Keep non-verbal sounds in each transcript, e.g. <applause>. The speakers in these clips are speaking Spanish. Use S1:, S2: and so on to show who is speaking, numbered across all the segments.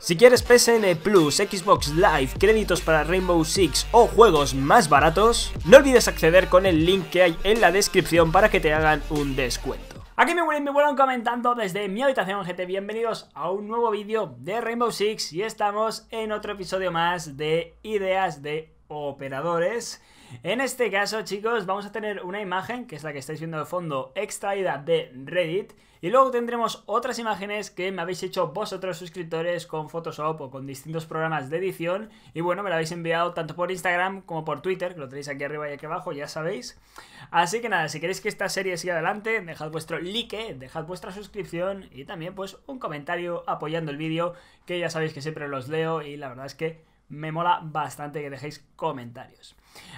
S1: Si quieres PSN Plus, Xbox Live, créditos para Rainbow Six o juegos más baratos, no olvides acceder con el link que hay en la descripción para que te hagan un descuento. Aquí me vuelven, me vuelven comentando desde mi habitación, gente. Bienvenidos a un nuevo vídeo de Rainbow Six y estamos en otro episodio más de Ideas de Operadores. En este caso, chicos, vamos a tener una imagen, que es la que estáis viendo de fondo, extraída de Reddit. Y luego tendremos otras imágenes que me habéis hecho vosotros suscriptores con Photoshop o con distintos programas de edición. Y bueno, me la habéis enviado tanto por Instagram como por Twitter, que lo tenéis aquí arriba y aquí abajo, ya sabéis. Así que nada, si queréis que esta serie siga adelante, dejad vuestro like, dejad vuestra suscripción y también pues un comentario apoyando el vídeo, que ya sabéis que siempre los leo y la verdad es que me mola bastante que dejéis comentarios.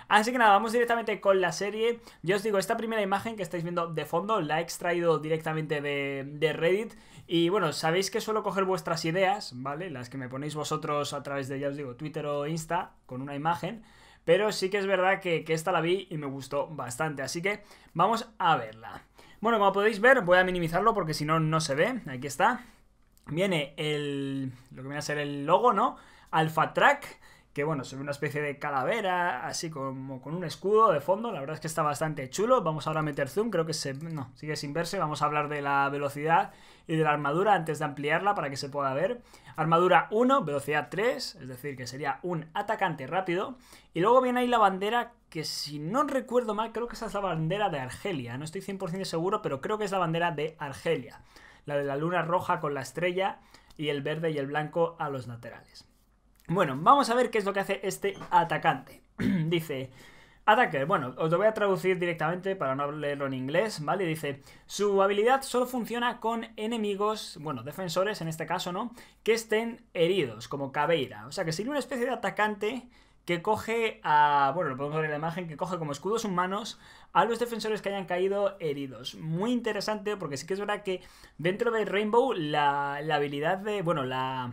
S1: Así que nada, vamos directamente con la serie. Yo os digo, esta primera imagen que estáis viendo de fondo la he extraído directamente de, Reddit. Y bueno, sabéis que suelo coger vuestras ideas, ¿vale? Las que me ponéis vosotros a través de, ya os digo, Twitter o Insta, con una imagen. Pero sí que es verdad que, que esta la vi y me gustó bastante. Así que vamos a verla. Bueno, como podéis ver, voy a minimizarlo porque si no, no se ve. Aquí está. Viene el. lo que viene a ser el logo, ¿no? Alpha Track, que bueno, sobre una especie de calavera, así como con un escudo de fondo, la verdad es que está bastante chulo. Vamos ahora a meter zoom, creo que se... no, sigue sin verse, vamos a hablar de la velocidad y de la armadura antes de ampliarla para que se pueda ver. Armadura 1, velocidad 3, es decir, que sería un atacante rápido. Y luego viene ahí la bandera que si no recuerdo mal, creo que esa es la bandera de Argelia, no estoy 100% seguro, pero creo que es la bandera de Argelia. La de la luna roja con la estrella y el verde y el blanco a los laterales. Bueno, vamos a ver qué es lo que hace este atacante. <clears throat> Dice, Attacker, bueno, os lo voy a traducir directamente para no hablarlo en inglés, ¿vale? Dice, su habilidad solo funciona con enemigos, bueno, defensores en este caso, ¿no? Que estén heridos, como Cabeira. O sea, que sería una especie de atacante que coge a, bueno, lo podemos ver en la imagen, que coge como escudos humanos a los defensores que hayan caído heridos. Muy interesante porque sí que es verdad que dentro de Rainbow la habilidad de, bueno, la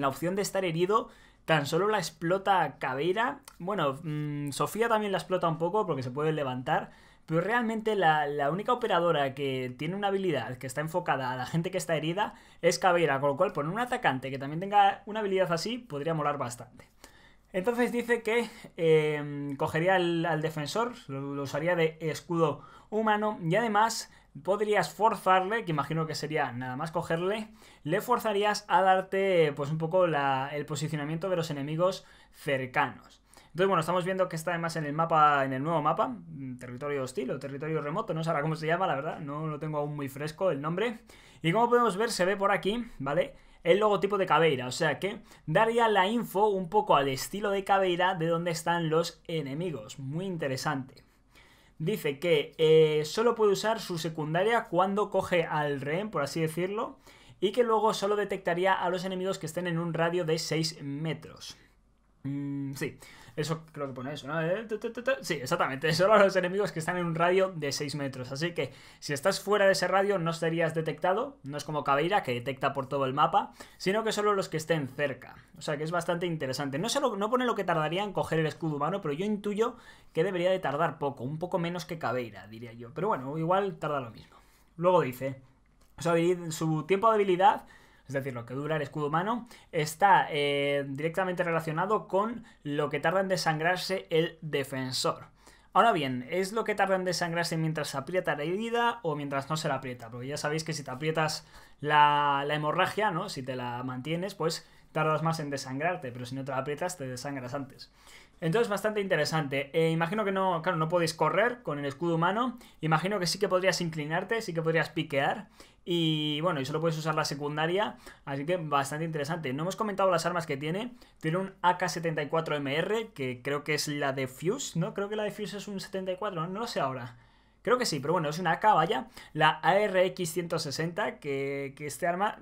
S1: la opción de estar herido tan solo la explota Caveira. Bueno, mm, Sofía también la explota un poco porque se puede levantar. Pero realmente la, única operadora que tiene una habilidad que está enfocada a la gente que está herida es Caveira. Con lo cual, poner un atacante que también tenga una habilidad así podría molar bastante. Entonces dice que em, cogería al, defensor, lo, usaría de escudo humano y además podrías forzarle, que imagino que sería nada más cogerle, le forzarías a darte pues un poco el posicionamiento de los enemigos cercanos. Entonces, bueno, estamos viendo que está además en el mapa, en el nuevo mapa, mm, territorio hostil o territorio remoto, no sé ahora cómo se llama, la verdad, no lo tengo aún muy fresco el nombre. Y como podemos ver, se ve por aquí, ¿vale? el logotipo de Caveira, o sea que daría la info un poco al estilo de cabeira, de dónde están los enemigos, muy interesante dice que eh, solo puede usar su secundaria cuando coge al rehén, por así decirlo, y que luego solo detectaría a los enemigos que estén en un radio de 6 metros. Mm, sí, eso creo que pone eso, ¿no? Eh, sí, exactamente. Solo los enemigos que están en un radio de 6 metros. Así que si estás fuera de ese radio no serías detectado. No es como Cabeira, que detecta por todo el mapa, sino que solo los que estén cerca. O sea que es bastante interesante. No, no pone lo que tardaría en coger el escudo humano, pero yo intuyo que debería de tardar poco, un poco menos que Cabeira, diría yo. Pero bueno, igual tarda lo mismo. Luego dice, su tiempo de habilidad es decir, lo que dura el escudo humano, está eh, directamente relacionado con lo que tarda en desangrarse el defensor. Ahora bien, ¿es lo que tarda en desangrarse mientras se aprieta la herida o mientras no se la aprieta? Porque ya sabéis que si te aprietas la, hemorragia, ¿no? Si te la mantienes, pues tardas más en desangrarte, pero si no te la aprietas, te desangras antes. Entonces, bastante interesante. Eh, imagino que no, no podéis correr con el escudo humano. Imagino que sí que podrías inclinarte, sí que podrías piquear. Y bueno, y solo puedes usar la secundaria, así que bastante interesante. No hemos comentado las armas que tiene. Tiene un AK-74MR, que creo que es la de Fuse, ¿no? Creo que la de Fuse es un 74, no, lo sé ahora. Creo que sí, pero bueno, es una AK, vaya. La ARX-160, que, que este arma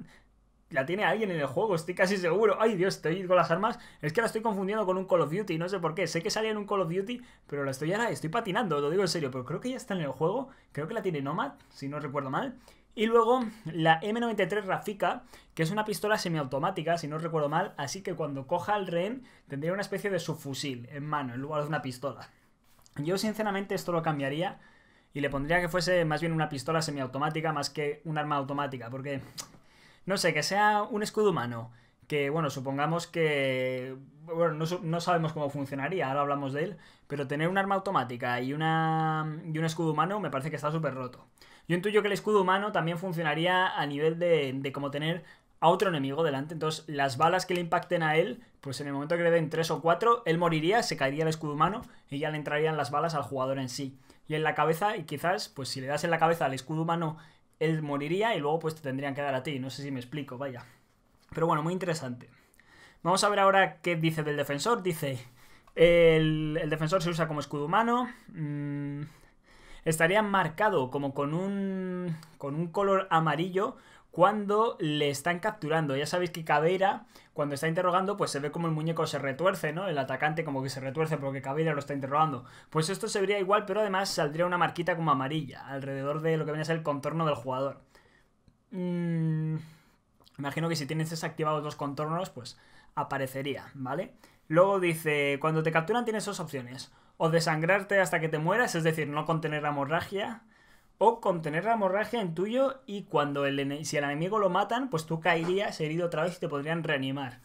S1: la tiene alguien en el juego, estoy casi seguro. Ay, Dios, estoy con las armas. Es que la estoy confundiendo con un Call of Duty, no sé por qué. Sé que salía en un Call of Duty, pero la estoy ahora, estoy patinando, lo digo en serio. Pero creo que ya está en el juego. Creo que la tiene Nomad, si no recuerdo mal. Y luego la M93 Rafika, que es una pistola semiautomática, si no recuerdo mal, así que cuando coja el rehén tendría una especie de subfusil en mano en lugar de una pistola. Yo sinceramente esto lo cambiaría y le pondría que fuese más bien una pistola semiautomática más que un arma automática, porque no sé, que sea un escudo humano, que bueno, supongamos que bueno, no, sabemos cómo funcionaría, ahora hablamos de él, pero tener un arma automática y, una, y un escudo humano me parece que está súper roto. Yo intuyo que el escudo humano también funcionaría a nivel de, como tener a otro enemigo delante. Entonces, las balas que le impacten a él, pues en el momento que le den 3 o 4, él moriría, se caería el escudo humano y ya le entrarían las balas al jugador en sí. Y en la cabeza, y quizás, pues si le das en la cabeza al escudo humano, él moriría y luego pues te tendrían que dar a ti. No sé si me explico, vaya. Pero bueno, muy interesante. Vamos a ver ahora qué dice del defensor. Dice, el, defensor se usa como escudo humano. Mm, estaría marcado como con un, con un color amarillo cuando le están capturando. Ya sabéis que Caveira, cuando está interrogando, pues se ve como el muñeco se retuerce, ¿no? El atacante como que se retuerce porque Cabeira lo está interrogando. Pues esto se vería igual, pero además saldría una marquita como amarilla, alrededor de lo que viene a ser el contorno del jugador. Mm, imagino que si tienes desactivados los contornos, pues aparecería, ¿vale? vale Luego dice, cuando te capturan tienes dos opciones. O desangrarte hasta que te mueras, es decir, no contener la hemorragia. O contener la hemorragia en tuyo y cuando el, si el enemigo lo matan, pues tú caerías herido otra vez y te podrían reanimar.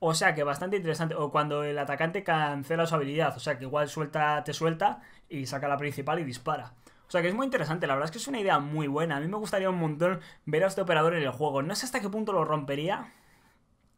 S1: O sea que bastante interesante. O cuando el atacante cancela su habilidad. O sea que igual suelta, te suelta y saca la principal y dispara. O sea que es muy interesante, la verdad es que es una idea muy buena. A mí me gustaría un montón ver a este operador en el juego. No sé hasta qué punto lo rompería,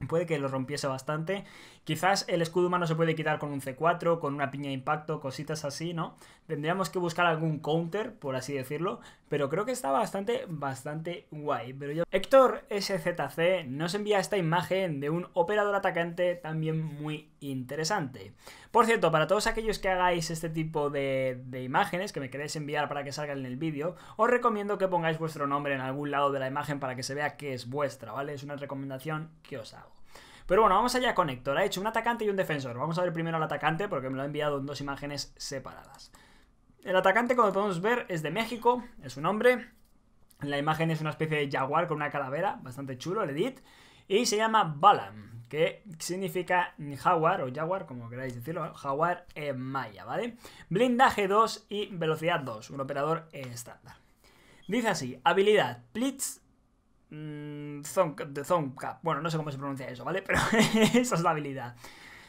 S1: Puede que lo rompiese bastante. Quizás el escudo humano se puede quitar con un C4, con una piña de impacto, cositas así, ¿no? Tendríamos que buscar algún counter, por así decirlo. Pero creo que está bastante, bastante guay. Pero yo... Héctor SZC nos envía esta imagen de un operador atacante también muy interesante. Por cierto, para todos aquellos que hagáis este tipo de, imágenes que me queréis enviar para que salgan en el vídeo, os recomiendo que pongáis vuestro nombre en algún lado de la imagen para que se vea que es vuestra, ¿vale? Es una recomendación que os hago. Pero bueno, vamos allá con Héctor. Ha hecho un atacante y un defensor. Vamos a ver primero al atacante porque me lo ha enviado en dos imágenes separadas. El atacante, como podemos ver, es de México, es un hombre. En la imagen es una especie de jaguar con una calavera, bastante chulo el edit. Y se llama Balam, que significa jaguar o jaguar, como queráis decirlo, jaguar en maya, ¿vale? Blindaje 2 y velocidad 2, un operador estándar. Dice así, habilidad, Blitz mm, zonka, Bueno, no sé cómo se pronuncia eso, ¿vale? <laughs> Pero esa es la habilidad.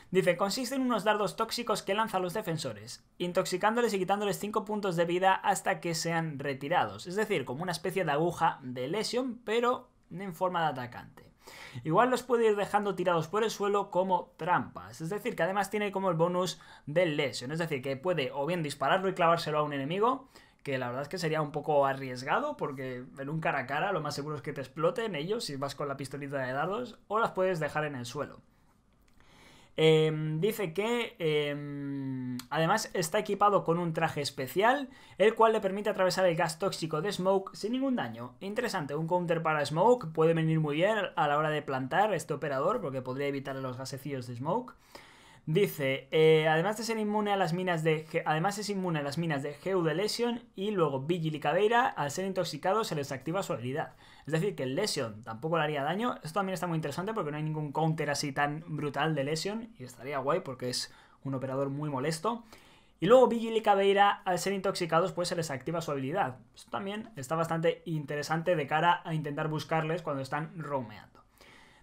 S1: Dice, consiste en unos dardos tóxicos que lanzan los defensores, intoxicándoles y quitándoles 5 puntos de vida hasta que sean retirados. Es decir, como una especie de aguja de lesión, pero en forma de atacante. Igual los puede ir dejando tirados por el suelo como trampas. Es decir, que además tiene como el bonus del lesion. Es decir, que puede o bien dispararlo y clavárselo a un enemigo, que la verdad es que sería un poco arriesgado, porque en un cara a cara lo más seguro es que te exploten ellos si vas con la pistolita de dardos, o las puedes dejar en el suelo. Em, dice que em, además está equipado con un traje especial, el cual le permite atravesar el gas tóxico de Smoke sin ningún daño. Interesante, un counter para Smoke puede venir muy bien a la hora de plantar este operador, porque podría evitar los gasecillos de Smoke. Dice, eh, además de ser inmune a las minas de... Además es inmune a las minas de Lesion y luego Vigil y Caveira, al ser intoxicados se les activa su habilidad. Es decir, que el Lesion tampoco le haría daño. Esto también está muy interesante porque no hay ningún counter así tan brutal de Lesion y estaría guay porque es un operador muy molesto. Y luego Vigil y Caveira, al ser intoxicados, pues se les activa su habilidad. Esto también está bastante interesante de cara a intentar buscarles cuando están romeando.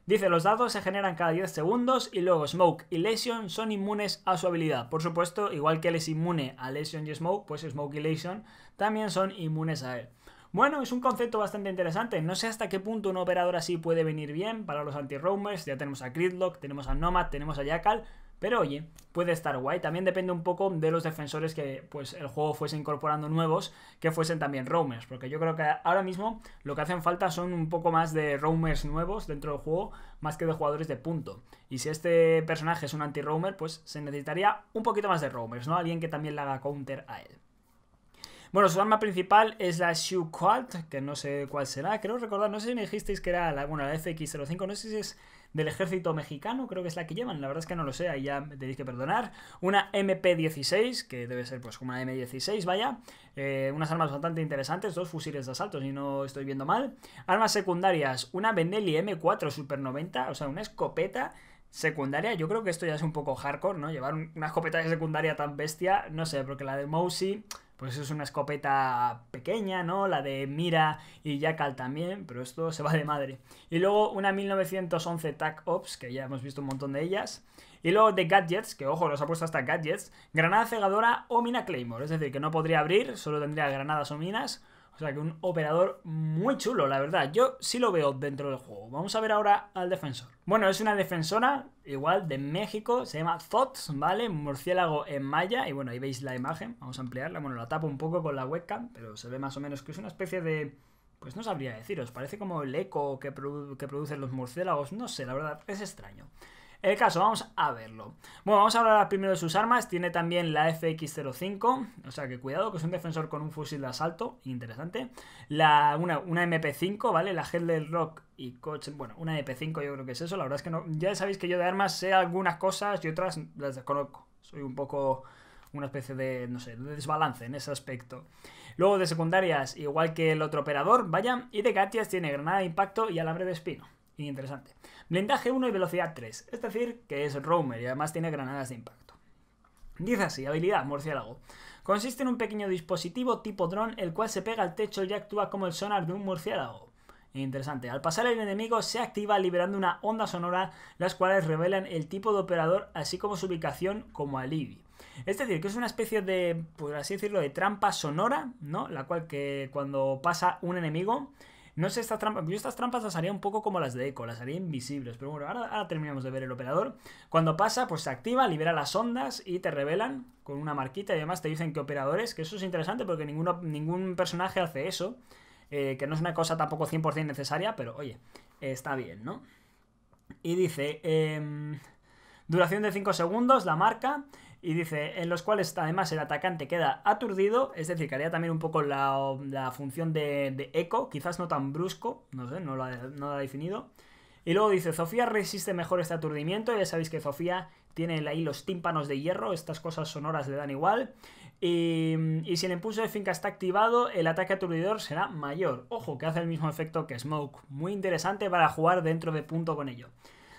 S1: Dice, los dados se generan cada 10 segundos y luego Smoke y Lesion son inmunes a su habilidad. Por supuesto, igual que él es inmune a Lesion y Smoke, pues Smoke y Lesion también son inmunes a él. Bueno, es un concepto bastante interesante. No sé hasta qué punto un operador así puede venir bien para los anti-roamers. Ya tenemos a Gridlock, tenemos a Nomad, tenemos a Jackal. Pero oye, puede estar guay. También depende un poco de los defensores que pues, el juego fuese incorporando nuevos, que fuesen también roamers. Porque yo creo que ahora mismo lo que hacen falta son un poco más de roamers nuevos dentro del juego, más que de jugadores de punto. Y si este personaje es un anti-roamer, pues se necesitaría un poquito más de roamers, ¿no? Alguien que también le haga counter a él. Bueno, su arma principal es la Shoe Cult, que no sé cuál será. Creo recordar, no sé si me dijisteis que era la, bueno, la FX05, no sé si es del ejército mexicano, creo que es la que llevan, la verdad es que no lo sé, ahí ya me tenéis que perdonar. Una MP16, que debe ser pues una M16, vaya. Eh, unas armas bastante interesantes, dos fusiles de asalto, si no estoy viendo mal. Armas secundarias, una Benelli M4 Super 90, o sea, una escopeta secundaria. Yo creo que esto ya es un poco hardcore, ¿no? Llevar una escopeta de secundaria tan bestia, no sé, porque la de Mousy pues es una escopeta pequeña, ¿no? La de Mira y Jackal también, pero esto se va de madre. Y luego una 1911 TAC Ops, que ya hemos visto un montón de ellas. Y luego de Gadgets, que ojo, los ha puesto hasta Gadgets, Granada Cegadora o Mina Claymore. Es decir, que no podría abrir, solo tendría granadas o minas. O sea que un operador muy chulo, la verdad. Yo sí lo veo dentro del juego. Vamos a ver ahora al defensor. Bueno, es una defensora igual de México. Se llama Zots, ¿vale? Murciélago en maya. Y bueno, ahí veis la imagen. Vamos a ampliarla. Bueno, la tapo un poco con la webcam, pero se ve más o menos que es una especie de... Pues no sabría deciros, parece como el eco que, que producen los murciélagos, no sé, la verdad, es extraño. El caso, vamos a verlo. Bueno, vamos a hablar primero de sus armas. Tiene también la FX-05, o sea que cuidado, que es un defensor con un fusil de asalto, interesante. La, una, MP5, ¿vale? La Headless Rock y coche, bueno, una MP5 yo creo que es eso. La verdad es que no, ya sabéis que yo de armas sé algunas cosas y otras las desconozco. Soy un poco una especie de, no sé, de desbalance en ese aspecto. Luego de secundarias, igual que el otro operador, vaya, y de gatias tiene granada de impacto y alambre de espino interesante. Blindaje 1 y velocidad 3, es decir, que es roamer y además tiene granadas de impacto. Dice así, habilidad murciélago. Consiste en un pequeño dispositivo tipo dron el cual se pega al techo y actúa como el sonar de un murciélago. Interesante. Al pasar el enemigo se activa liberando una onda sonora, las cuales revelan el tipo de operador así como su ubicación como alivi Es decir, que es una especie de, por así decirlo, de trampa sonora, ¿no? La cual que cuando pasa un enemigo, no sé, estas trampas. Yo estas trampas las haría un poco como las de Echo, las haría invisibles. Pero bueno, ahora, terminamos de ver el operador. Cuando pasa, pues se activa, libera las ondas y te revelan con una marquita y además te dicen qué operadores. Que eso es interesante porque ningún personaje hace eso. Eh, que no es una cosa tampoco 100% necesaria, pero oye, está bien, ¿no? Y dice. Em, duración de 5 segundos, la marca y dice, en los cuales además el atacante queda aturdido, es decir, que haría también un poco la, función de, eco, quizás no tan brusco, no sé, no lo, ha, definido. Y luego dice, Sofía resiste mejor este aturdimiento, ya sabéis que Sofía tiene ahí los tímpanos de hierro, estas cosas sonoras le dan igual. Y, y, si el impulso de finca está activado, el ataque aturdidor será mayor. Ojo, que hace el mismo efecto que Smoke. Muy interesante para jugar dentro de punto con ello.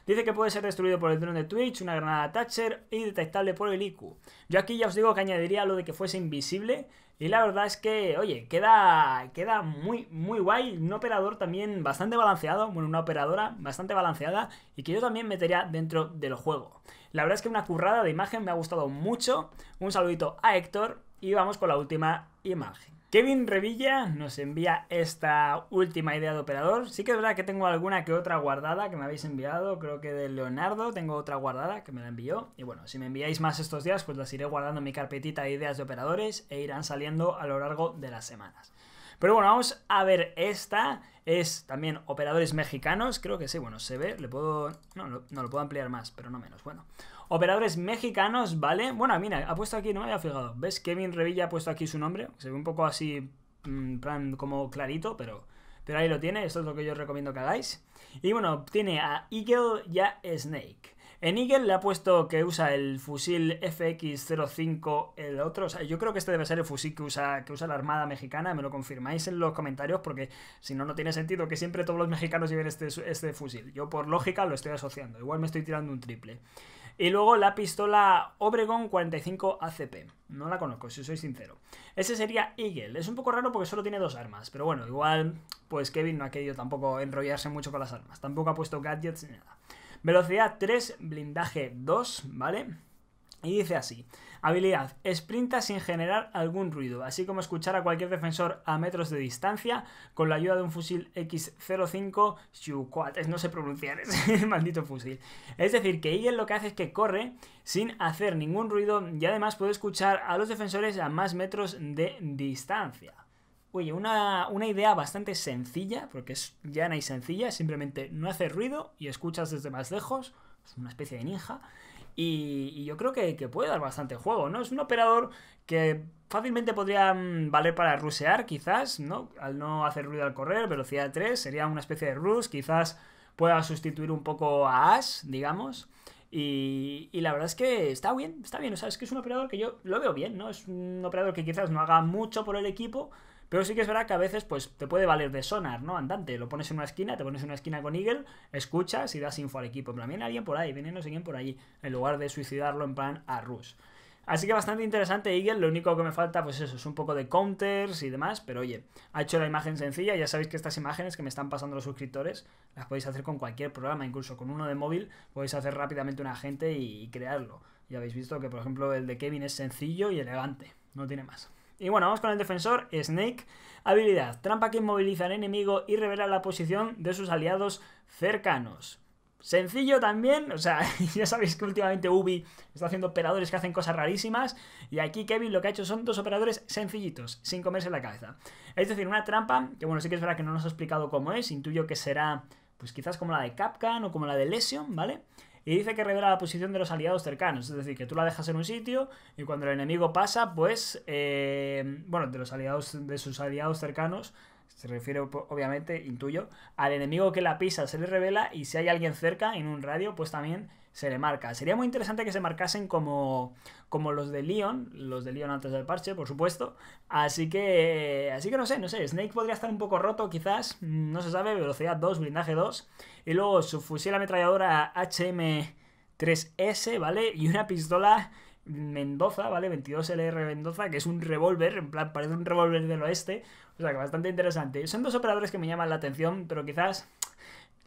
S1: Dice que puede ser destruido por el dron de Twitch, una granada Thatcher y detectable por el IQ. Yo aquí ya os digo que añadiría lo de que fuese invisible. Y la verdad es que, oye, queda, queda muy, muy guay. Un operador también bastante balanceado. Bueno, una operadora bastante balanceada. Y que yo también metería dentro del juego. La verdad es que una currada de imagen me ha gustado mucho. Un saludito a Héctor. Y vamos con la última imagen. Kevin Revilla nos envía esta última idea de operador. Sí que es verdad que tengo alguna que otra guardada que me habéis enviado, creo que de Leonardo tengo otra guardada que me la envió. Y bueno, si me enviáis más estos días, pues las iré guardando en mi carpetita de ideas de operadores e irán saliendo a lo largo de las semanas. Pero bueno, vamos a ver esta. Es también operadores mexicanos, creo que sí, bueno, se ve, le puedo... No, no lo puedo ampliar más, pero no menos, bueno. Operadores mexicanos, ¿vale? Bueno, mira, ha puesto aquí, no me había fijado. ¿Ves? Kevin Revilla ha puesto aquí su nombre. Se ve un poco así, mm, plan, como clarito, pero... Pero ahí lo tiene, esto es lo que yo os recomiendo que hagáis. Y bueno, tiene a Eagle y a Snake. En Eagle le ha puesto que usa el fusil FX-05 el otro. O sea, yo creo que este debe ser el fusil que usa, que usa la Armada Mexicana. Me lo confirmáis en los comentarios porque si no, no tiene sentido que siempre todos los mexicanos lleven este, este fusil. Yo por lógica lo estoy asociando. Igual me estoy tirando un triple. Y luego la pistola Obregón 45 ACP. No la conozco, si soy sincero. Ese sería Eagle. Es un poco raro porque solo tiene dos armas. Pero bueno, igual, pues Kevin no ha querido tampoco enrollarse mucho con las armas. Tampoco ha puesto gadgets ni nada. Velocidad 3, blindaje 2, ¿vale? Y dice así. Habilidad, sprinta sin generar algún ruido, así como escuchar a cualquier defensor a metros de distancia con la ayuda de un fusil X05 No sé pronunciar <laughs> ese maldito fusil. Es decir, que Eagle lo que hace es que corre sin hacer ningún ruido y además puede escuchar a los defensores a más metros de distancia. Oye, una, una, idea bastante sencilla, porque es llana y sencilla, simplemente no hace ruido y escuchas desde más lejos, es una especie de ninja, y, yo creo que, puede dar bastante juego, ¿no? Es un operador que fácilmente podría mm, valer para rusear, quizás, ¿no? Al no hacer ruido al correr, velocidad 3, sería una especie de ruse, quizás pueda sustituir un poco a Ash, digamos. Y, y, la verdad es que está bien, está bien. O sea, es que es un operador que yo lo veo bien, ¿no? Es un operador que quizás no haga mucho por el equipo, pero sí que es verdad que a veces pues, te puede valer de sonar, ¿no? Andante, lo pones en una esquina, te pones en una esquina con Eagle, escuchas y das info al equipo. Pero viene alguien por ahí, viene no sé por ahí, en lugar de suicidarlo en plan a rush Así que bastante interesante Eagle, lo único que me falta pues eso, es un poco de counters y demás, pero oye, ha hecho la imagen sencilla, ya sabéis que estas imágenes que me están pasando los suscriptores las podéis hacer con cualquier programa, incluso con uno de móvil podéis hacer rápidamente un agente y crearlo. Ya habéis visto que por ejemplo el de Kevin es sencillo y elegante, no tiene más. Y bueno, vamos con el defensor Snake. Habilidad, trampa que inmoviliza al enemigo y revela la posición de sus aliados cercanos. Sencillo también, o sea, <laughs> ya sabéis que últimamente Ubi está haciendo operadores que hacen cosas rarísimas y aquí Kevin lo que ha hecho son dos operadores sencillitos, sin comerse la cabeza. Es decir, una trampa, que bueno, sí que es verdad que no nos ha explicado cómo es, intuyo que será pues quizás como la de Capcan o como la de Lesion, ¿vale? y dice que revela la posición de los aliados cercanos, es decir, que tú la dejas en un sitio y cuando el enemigo pasa, pues, eh, bueno, de los aliados, de sus aliados cercanos, se refiere obviamente, intuyo, al enemigo que la pisa se le revela y si hay alguien cerca en un radio, pues también se le marca. Sería muy interesante que se marcasen como, como los de Leon, los de Leon antes del parche, por supuesto. Así que, así que no sé, no sé, Snake podría estar un poco roto quizás, mm, no se sabe, velocidad 2, blindaje 2, y luego su fusil ametralladora HM3S, ¿vale? Y una pistola... Mendoza, ¿vale? 22LR Mendoza, que es un revólver, en plan, parece un revólver del oeste. O sea, que bastante interesante. Son dos operadores que me llaman la atención, pero quizás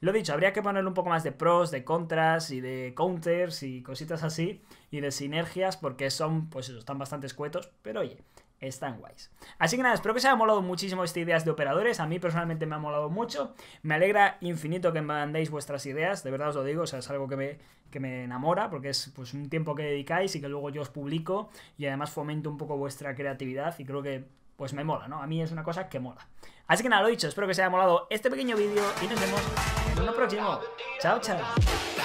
S1: lo dicho, habría que ponerle un poco más de pros, de contras y de counters y cositas así, y de sinergias, porque son, pues eso, están bastante escuetos, pero oye, están guays. Así que nada, espero que os haya molado muchísimo estas ideas de operadores. A mí personalmente me ha molado mucho. Me alegra infinito que me mandéis vuestras ideas. De verdad os lo digo, o sea, es algo que me, que me enamora porque es pues, un tiempo que dedicáis y que luego yo os publico y además fomento un poco vuestra creatividad y creo que pues me mola, ¿no? A mí es una cosa que mola. Así que nada, lo dicho, espero que os haya molado este pequeño vídeo y nos vemos ¡Hasta uno próximo. Chao, chao.